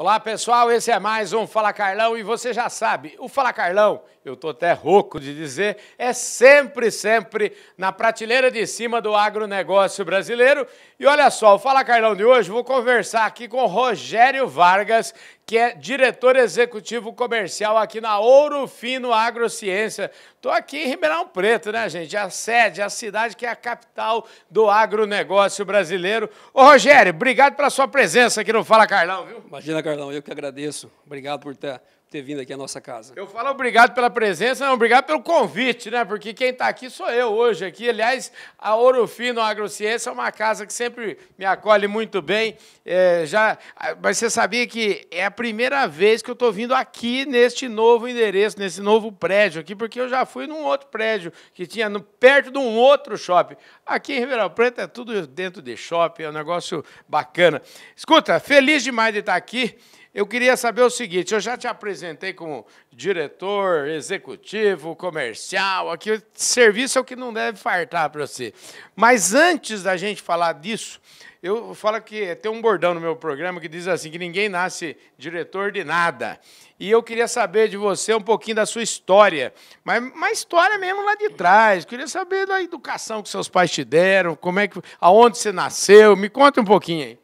Olá pessoal, esse é mais um Fala Carlão e você já sabe, o Fala Carlão, eu tô até rouco de dizer, é sempre, sempre na prateleira de cima do agronegócio brasileiro. E olha só, o Fala Carlão de hoje, vou conversar aqui com Rogério Vargas, que é diretor executivo comercial aqui na Ouro Fino Agrociência. Estou aqui em Ribeirão Preto, né, gente? A sede, a cidade que é a capital do agronegócio brasileiro. Ô, Rogério, obrigado pela sua presença aqui no Fala Carlão, viu? Imagina, Carlão, eu que agradeço. Obrigado por ter ter vindo aqui à nossa casa. Eu falo obrigado pela presença, não, obrigado pelo convite, né? Porque quem está aqui sou eu hoje aqui. Aliás, a Ourofino Agrociência é uma casa que sempre me acolhe muito bem. É, já, mas você sabia que é a primeira vez que eu estou vindo aqui neste novo endereço, nesse novo prédio aqui, porque eu já fui num outro prédio que tinha no, perto de um outro shopping. Aqui em Ribeirão Preto é tudo dentro de shopping, é um negócio bacana. Escuta, feliz demais de estar aqui. Eu queria saber o seguinte: eu já te apresentei como diretor, executivo, comercial, aqui serviço é o que não deve fartar para você. Mas antes da gente falar disso, eu falo que tem um bordão no meu programa que diz assim: que ninguém nasce diretor de nada. E eu queria saber de você um pouquinho da sua história, mas uma história mesmo lá de trás. Queria saber da educação que seus pais te deram, como é que, aonde você nasceu. Me conta um pouquinho aí.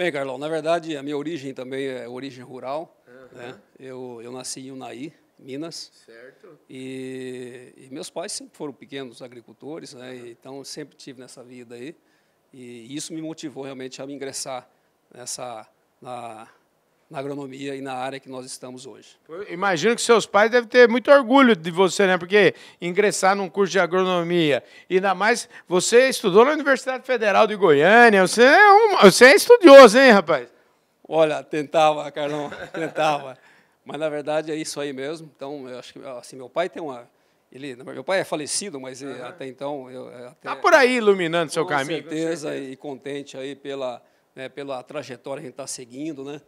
Bem, Carlão, na verdade, a minha origem também é origem rural. Uhum. Né? Eu, eu nasci em Unaí, Minas. Certo. E, e meus pais sempre foram pequenos agricultores, né? Uhum. então sempre tive nessa vida aí. E isso me motivou realmente a me ingressar nessa na, na agronomia e na área que nós estamos hoje. Eu imagino que seus pais devem ter muito orgulho de você, né? Porque ingressar num curso de agronomia, ainda mais você estudou na Universidade Federal de Goiânia, você é, um, você é estudioso, hein, rapaz? Olha, tentava, Carlão, tentava. Mas, na verdade, é isso aí mesmo. Então, eu acho que assim, meu pai tem uma... Ele, meu pai é falecido, mas uhum. até então... Está é, por aí iluminando seu caminho. Certeza, com certeza, e contente aí pela, né, pela trajetória que a gente está seguindo, né?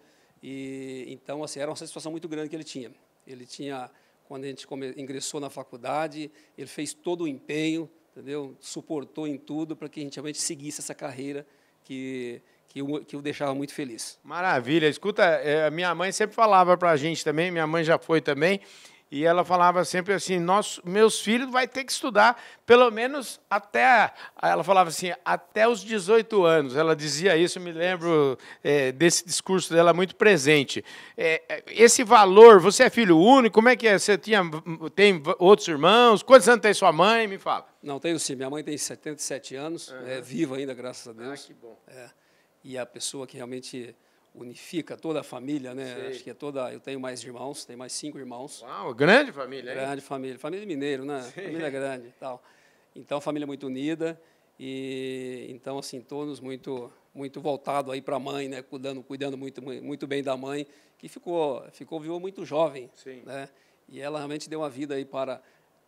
E então assim, era uma satisfação muito grande que ele tinha. Ele tinha quando a gente ingressou na faculdade, ele fez todo o empenho, entendeu? Suportou em tudo para que a gente realmente seguisse essa carreira que que o, que o deixava muito feliz. Maravilha. Escuta, a eh, minha mãe sempre falava para a gente também, minha mãe já foi também, e ela falava sempre assim: nosso, meus filhos vai ter que estudar pelo menos até. Ela falava assim, até os 18 anos. Ela dizia isso, me lembro é, desse discurso dela muito presente. É, esse valor, você é filho único? Como é que é? Você tinha, tem outros irmãos? Quantos anos tem sua mãe? Me fala. Não, tenho sim. Minha mãe tem 77 anos, uhum. é viva ainda, graças a Deus. Ah, que bom. É, e a pessoa que realmente unifica toda a família, né? Sei. Acho que é toda. Eu tenho mais irmãos, tenho mais cinco irmãos. Uau, grande família, hein? Grande família. Família mineiro, né? Sei. Família grande e tal. Então, família muito unida. E então, assim, todos muito muito voltado aí para a mãe, né? Cuidando, cuidando muito, muito bem da mãe, que ficou, ficou viúva muito jovem, Sim. né? E ela realmente deu uma vida aí para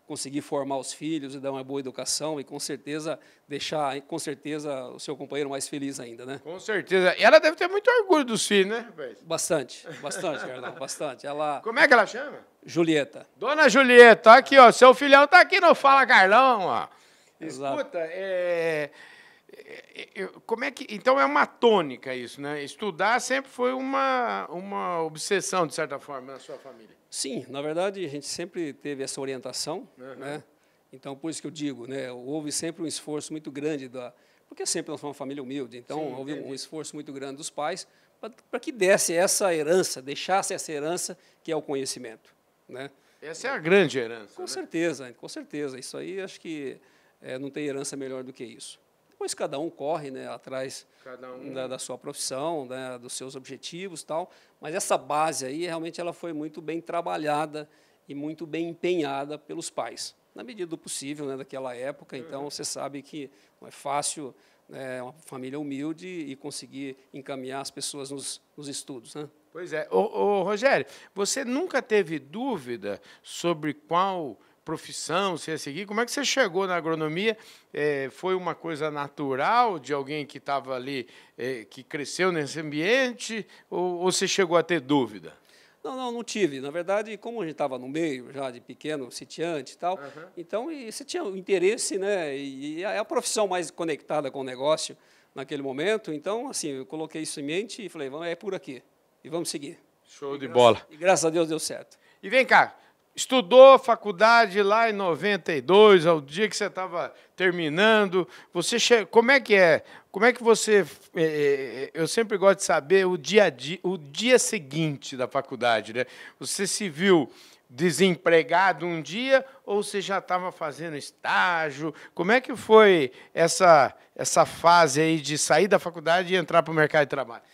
conseguir formar os filhos e dar uma boa educação e com certeza deixar com certeza o seu companheiro mais feliz ainda, né? Com certeza. E ela deve ter muito orgulho dos filhos, né, rapaz? Bastante, bastante, Carlão, bastante. Ela Como é que ela chama? Julieta. Dona Julieta, tá aqui, ó, seu filhão tá aqui no Fala Carlão, ó. Exato. Escuta, é... é como é que. Então é uma tônica isso, né? Estudar sempre foi uma, uma obsessão, de certa forma, na sua família. Sim, na verdade, a gente sempre teve essa orientação, uhum. né? Então, por isso que eu digo, né, houve sempre um esforço muito grande da porque sempre nós somos uma família humilde, então Sim, houve entendi. um esforço muito grande dos pais para que desse essa herança, deixasse essa herança que é o conhecimento, né? Essa é a grande herança. Com né? certeza, com certeza. Isso aí acho que é, não tem herança melhor do que isso. Depois cada um corre né, atrás um. da, da, sua profissão, né, dos seus objetivos tal. Mas essa base aí, realmente, ela foi muito bem trabalhada e muito bem empenhada pelos pais, na medida do possível, né, daquela época. Então, uhum. você sabe que não é fácil né, uma família humilde e conseguir encaminhar as pessoas nos, nos estudos. Né? Pois é. Ô, ô, Rogério, você nunca teve dúvida sobre qual profissão, se ia seguir. Como é que você chegou na agronomia? É, foi uma coisa natural de alguém que estava ali, é, que cresceu nesse ambiente, ou, ou você chegou a ter dúvida? Não, não, não tive. Na verdade, como a gente estava no meio já de pequeno, sitiante e tal, uhum. então e você tinha o interesse, né? E, é a profissão mais conectada com o negócio naquele momento. Então, assim, eu coloquei isso em mente e falei, vamos, é por aqui. E vamos seguir. Show e de bola. E graças a Deus deu certo. E vem cá, Estudou faculdade lá em 92, ao é dia que você estava terminando. Você che... Como é que é? Como é que você. É, é, eu sempre gosto de saber o dia, dia, o dia seguinte da faculdade, né? Você se viu desempregado um dia ou você já estava fazendo estágio? Como é que foi essa, essa fase aí de sair da faculdade e entrar para o mercado de trabalho?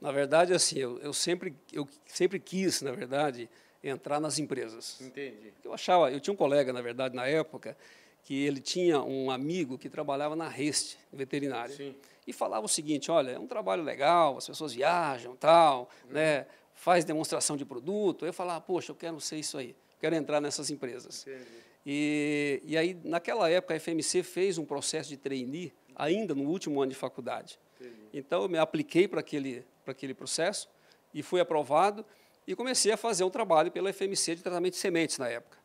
Na verdade, assim, eu, eu sempre, eu sempre quis, na verdade, entrar nas empresas. Entendi. Eu achava, eu tinha um colega, na verdade, na época, que ele tinha um amigo que trabalhava na Reste veterinária. Sim. E falava o seguinte, olha, é um trabalho legal, as pessoas viajam, tal, hum. né? Uhum. Faz demonstração de produto. Eu falava, poxa, eu quero ser isso aí. Quero entrar nessas empresas. Entendi. E, e, aí, naquela época, a FMC fez um processo de trainee, ainda no último ano de faculdade. Entendi. Então, eu me apliquei para aquele, para aquele processo e fui aprovado e comecei a fazer um trabalho pela FMC de tratamento de sementes na época.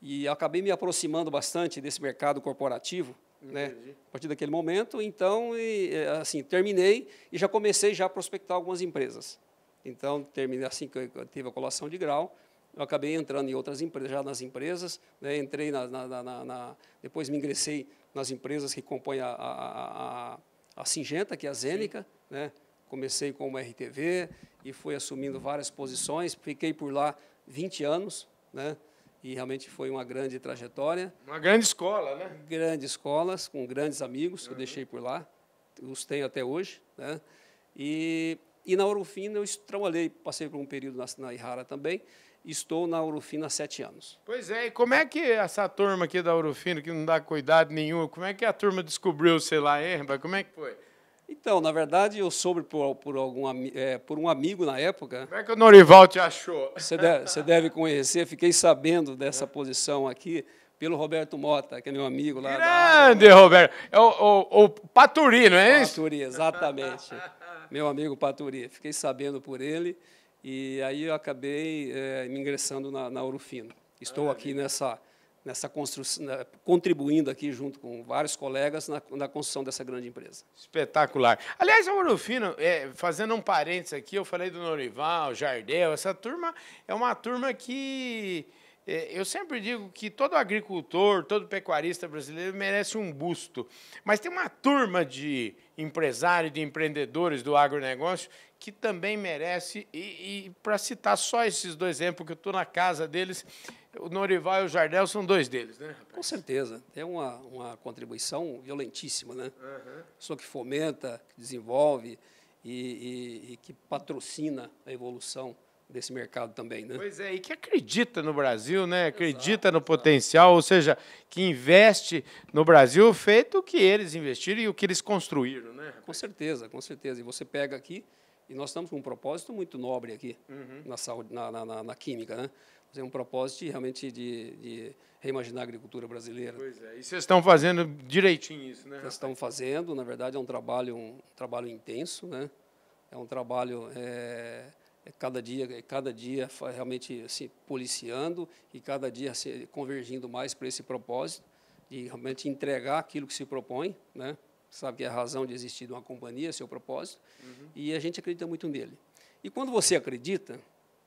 E acabei me aproximando bastante desse mercado corporativo, né, a partir daquele momento, então, e, é, assim, terminei e já comecei já a prospectar algumas empresas. Então, terminei assim que eu tive a colação de grau, eu acabei entrando em outras empresas, já nas empresas, né, entrei na, na, na, na, depois me ingressei nas empresas que compõem a, a, a, a Singenta, que é a Zênica, né, comecei com o RTV e fui assumindo várias posições, fiquei por lá 20 anos, né? E realmente foi uma grande trajetória. Uma grande escola, né? Grandes escolas, com grandes amigos que uhum. eu deixei por lá, os tenho até hoje, né? E, e na Orofina eu trabalhei, passei por um período na, na Ihara também, estou na Urufina há sete anos. Pois é, e como é que essa turma aqui da Urufina, que não dá cuidado nenhum, como é que a turma descobriu, sei lá, erva, como é que foi? Então, na verdade, eu soube por, por, algum, é, por um amigo na época. Como é que o Norival te achou? Você deve, você deve conhecer, fiquei sabendo dessa é. posição aqui pelo Roberto Mota, que é meu amigo lá. Grande, da... Roberto! É o, o, o, Paturi, não é isso? Paturi, exatamente. meu amigo Paturi. Fiquei sabendo por ele e aí eu acabei é, me ingressando na, na Estou é, aqui nessa nessa construção, contribuindo aqui junto com vários colegas na, na construção dessa grande empresa. Espetacular. Aliás, Orofino, é, fazendo um parênteses aqui, eu falei do Norival, Jardel, essa turma é uma turma que é, eu sempre digo que todo agricultor, todo pecuarista brasileiro merece um busto. Mas tem uma turma de empresários, de empreendedores do agronegócio que também merece. E, e para citar só esses dois exemplos, que eu estou na casa deles, o Norival e o Jardel são dois deles, né? Rapaz? Com certeza. Tem é uma, uma contribuição violentíssima, né? Uhum. Pessoa que fomenta, que desenvolve e, e, e que patrocina a evolução desse mercado também, né? Pois é, e que acredita no Brasil, né? Acredita exato, no potencial, exato. ou seja, que investe no Brasil feito o que eles investiram e o que eles construíram, né? Com certeza, com certeza. E você pega aqui e nós estamos com um propósito muito nobre aqui uhum. na, saúde, na, na, na, química, né? um propósito de, realmente de, de, reimaginar a agricultura brasileira. Pois é, e vocês estão fazendo direitinho isso, né? Vocês estão fazendo, na verdade é um trabalho, um, trabalho intenso, né? É um trabalho é, é cada dia, é cada dia realmente se policiando e cada dia se convergindo mais para esse propósito de realmente entregar aquilo que se propõe, né? sabe que é a razão de existir de uma companhia, seu propósito, uhum. e a gente acredita muito nele. E quando você acredita,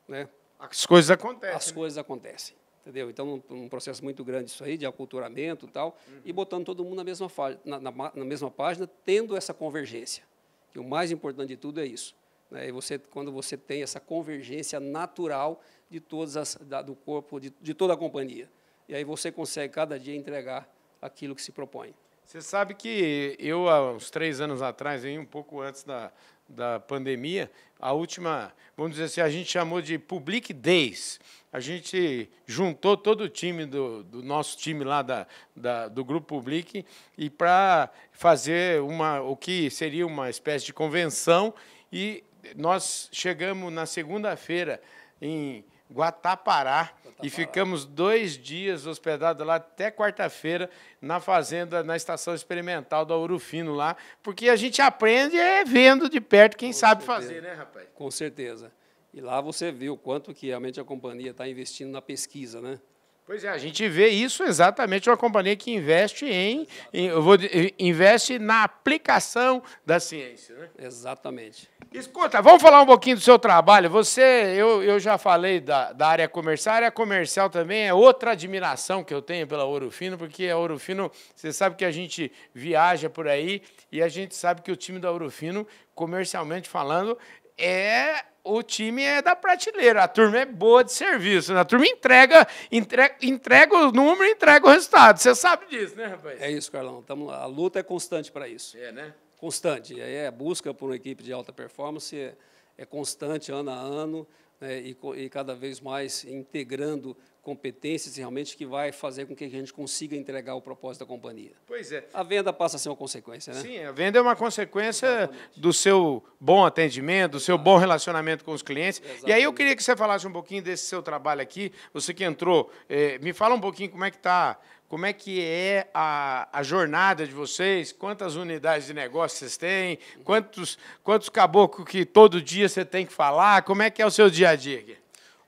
né, as coisas acontecem. As né? coisas acontecem. Entendeu? Então, um, um, processo muito grande isso aí, de aculturamento e tal, uhum. e botando todo mundo na mesma, na, na, na, mesma página, tendo essa convergência. Que o mais importante de tudo é isso. Né? E você, quando você tem essa convergência natural de todas as, da, do corpo, de, de toda a companhia. E aí você consegue, cada dia, entregar aquilo que se propõe. Você sabe que eu, há uns três anos atrás, um pouco antes da, da pandemia, a última, vamos dizer assim, a gente chamou de Public Days. A gente juntou todo o time do, do nosso time lá da, da do Grupo Public e para fazer uma, o que seria uma espécie de convenção e nós chegamos na segunda-feira em Guatapará, e ficamos dois dias hospedados lá até quarta-feira na fazenda, na estação experimental da Urufino lá, porque a gente aprende é vendo de perto quem Com sabe certeza. fazer, né, rapaz? Com certeza. E lá você viu quanto que realmente a companhia está investindo na pesquisa, né? Pois é, a gente vê isso exatamente uma companhia que investe em, em vou, investe na aplicação da ciência. Né? Exatamente. Escuta, vamos falar um pouquinho do seu trabalho. Você, eu, eu já falei da, da área comercial, a área comercial também é outra admiração que eu tenho pela Ouro Fino, porque a Ouro Fino, você sabe que a gente viaja por aí e a gente sabe que o time da Ouro Fino, comercialmente falando, é o time é da prateleira, a turma é boa de serviço, né? a turma entrega, entrega, entrega o número, entrega o resultado. Você sabe disso, né, rapaz? É isso, Carlão. Tamo, a luta é constante para isso. É, né? Constante. É a busca por uma equipe de alta performance é, é constante, ano a ano, né? e, e cada vez mais integrando competências realmente que vai fazer com que a gente consiga entregar o propósito da companhia. Pois é. A venda passa a ser uma consequência, né? Sim, a venda é uma consequência Exatamente. do seu bom atendimento, do seu bom relacionamento com os clientes. Exatamente. E aí eu queria que você falasse um pouquinho desse seu trabalho aqui. Você que entrou, eh, me fala um pouquinho como é que está como é que é a, a, jornada de vocês? Quantas unidades de negócio vocês têm? Uhum. Quantos, quantos caboclos que todo dia você tem que falar? Como é que é o seu dia a dia?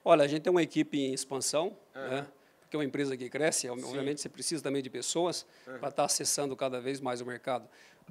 Olha, a gente tem uma equipe em expansão. É. Né? Porque é uma empresa que cresce, obviamente, você precisa também de pessoas é. para estar tá acessando cada vez mais o mercado.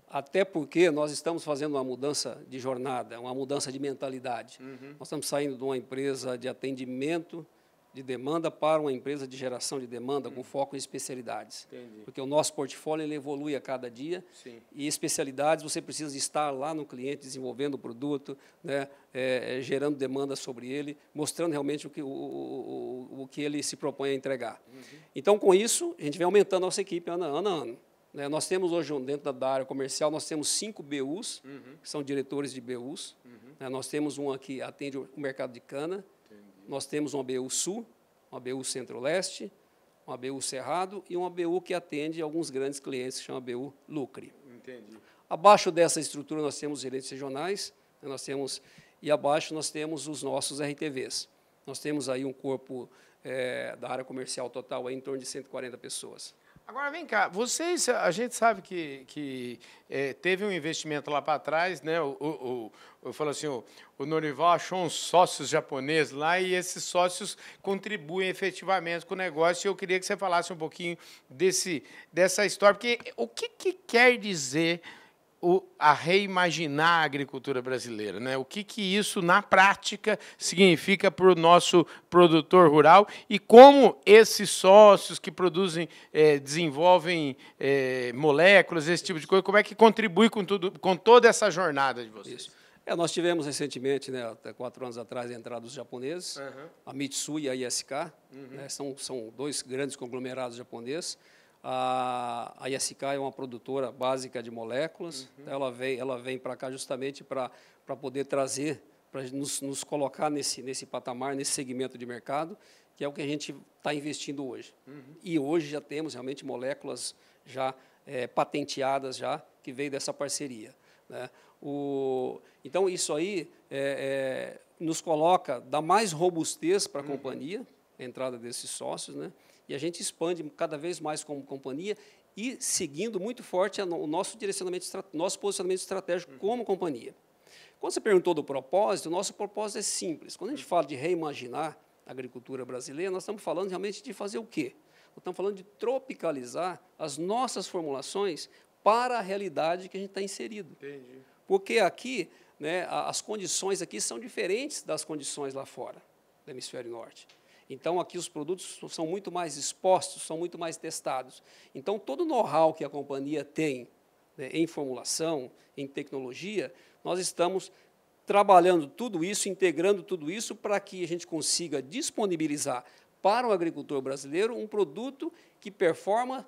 Até porque nós estamos fazendo uma mudança de jornada, uma mudança de mentalidade. Uhum. Nós estamos saindo de uma empresa de atendimento de demanda para uma empresa de geração de demanda com hum. foco em especialidades. Entendi. Porque o nosso portfólio ele evolui a cada dia Sim. e especialidades você precisa estar lá no cliente desenvolvendo o produto, né, é, é gerando demanda sobre ele, mostrando realmente o que, o, o, o que ele se propõe a entregar. Uhum. Então, com isso, a gente vem aumentando a nossa equipe ano a ano. A ano. Né, nós temos hoje, dentro da área comercial, nós temos cinco BUs, uhum. que são diretores de BUs. Uhum. Né, nós temos um que atende o mercado de cana, nós temos uma BU Sul, uma BU Centro-Leste, uma BU Cerrado e uma BU que atende alguns grandes clientes, que chama BU Lucre. Entendi. Abaixo dessa estrutura nós temos os direitos regionais, né, nós temos e abaixo nós temos os nossos RTVs. Nós temos aí um corpo é, da área comercial total aí, em torno de 140 pessoas. Agora vem cá, vocês, a gente sabe que, que é, teve um investimento lá para trás, né? O, o, o, eu falo assim, o, o Norival achou uns sócios japoneses lá e esses sócios contribuem efetivamente com o negócio. E eu queria que você falasse um pouquinho desse, dessa história, porque o que, que quer dizer o, a reimaginar a agricultura brasileira. Né? O que, que isso, na prática, significa para o nosso produtor rural e como esses sócios que produzem, é, desenvolvem é, moléculas, esse tipo de coisa, como é que contribui com, tudo, com toda essa jornada de vocês? Isso. É, nós tivemos recentemente, né, até quatro anos atrás, a entrada dos japoneses, uhum. a Mitsui e a ISK, uhum. né, são, são dois grandes conglomerados japoneses, a, a ISK é uma produtora básica de moléculas, uhum. ela vem, ela vem para cá justamente para poder trazer, para nos, nos colocar nesse, nesse patamar, nesse segmento de mercado, que é o que a gente está investindo hoje. Uhum. E hoje já temos realmente moléculas já é, patenteadas já que veio dessa parceria. Né? O, então isso aí é, é, nos coloca, dá mais robustez para a uhum. companhia, a entrada desses sócios, né? e a gente expande cada vez mais como companhia e seguindo muito forte o nosso direcionamento, nosso posicionamento estratégico uhum. como companhia. Quando você perguntou do propósito, o nosso propósito é simples. Quando a gente uhum. fala de reimaginar a agricultura brasileira, nós estamos falando realmente de fazer o quê? Nós estamos falando de tropicalizar as nossas formulações para a realidade que a gente está inserido. Entendi. Porque aqui, né, as condições aqui são diferentes das condições lá fora, do hemisfério norte. Então, aqui os produtos são muito mais expostos, são muito mais testados. Então, todo o know-how que a companhia tem né, em formulação, em tecnologia, nós estamos trabalhando tudo isso, integrando tudo isso para que a gente consiga disponibilizar para o agricultor brasileiro um produto que performa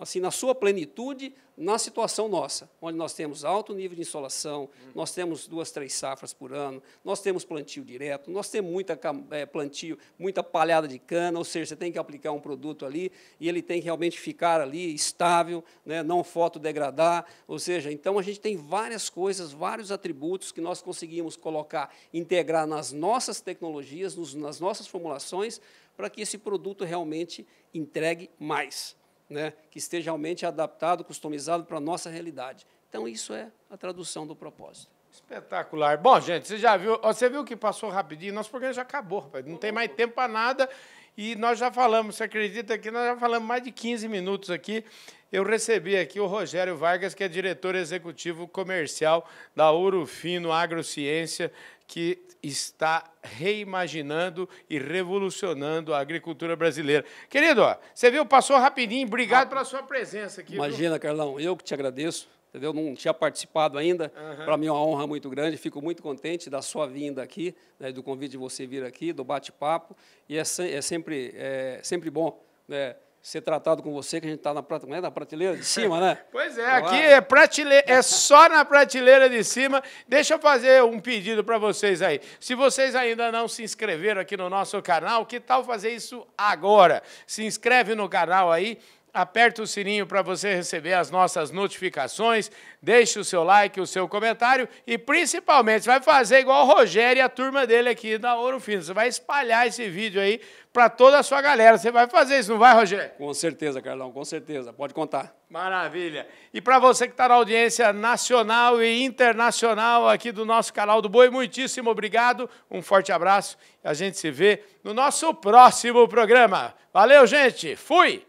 assim, na sua plenitude, na situação nossa, onde nós temos alto nível de insolação, nós temos duas, três safras por ano, nós temos plantio direto, nós temos muita é, plantio, muita palhada de cana, ou seja, você tem que aplicar um produto ali e ele tem que realmente ficar ali estável, né, não fotodegradar, ou seja, então a gente tem várias coisas, vários atributos que nós conseguimos colocar, integrar nas nossas tecnologias, nos, nas nossas formulações, para que esse produto realmente entregue mais né, que esteja realmente adaptado, customizado para a nossa realidade. Então, isso é a tradução do propósito. Espetacular. Bom, gente, você já viu, você viu que passou rapidinho, nosso programa já acabou, rapaz. não tem mais tempo para nada. E nós já falamos, você acredita que nós já falamos mais de 15 minutos aqui. Eu recebi aqui o Rogério Vargas, que é diretor executivo comercial da Ourofino Agrociência, que está reimaginando e revolucionando a agricultura brasileira. Querido, ó, você viu, passou rapidinho. Obrigado ah, pela sua presença aqui. Imagina, viu? Carlão, eu que te agradeço. Entendeu? Não tinha participado ainda. Uhum. Para mim é uma honra muito grande. Fico muito contente da sua vinda aqui, né, do convite de você vir aqui, do bate-papo. E é, é sempre, é sempre bom. Né, ser tratado com você, que a gente está na, é né, na, prateleira de cima, né? Pois é, aqui é, prateleira, é só na prateleira de cima. Deixa eu fazer um pedido para vocês aí. Se vocês ainda não se inscreveram aqui no nosso canal, que tal fazer isso agora? Se inscreve no canal aí aperta o sininho para você receber as nossas notificações, deixe o seu like, o seu comentário e principalmente vai fazer igual o Rogério e a turma dele aqui da Ouro Fino. Você vai espalhar esse vídeo aí para toda a sua galera. Você vai fazer isso, não vai, Rogério? Com certeza, Carlão, com certeza. Pode contar. Maravilha. E para você que está na audiência nacional e internacional aqui do nosso canal do Boi, muitíssimo obrigado. Um forte abraço. A gente se vê no nosso próximo programa. Valeu, gente. Fui!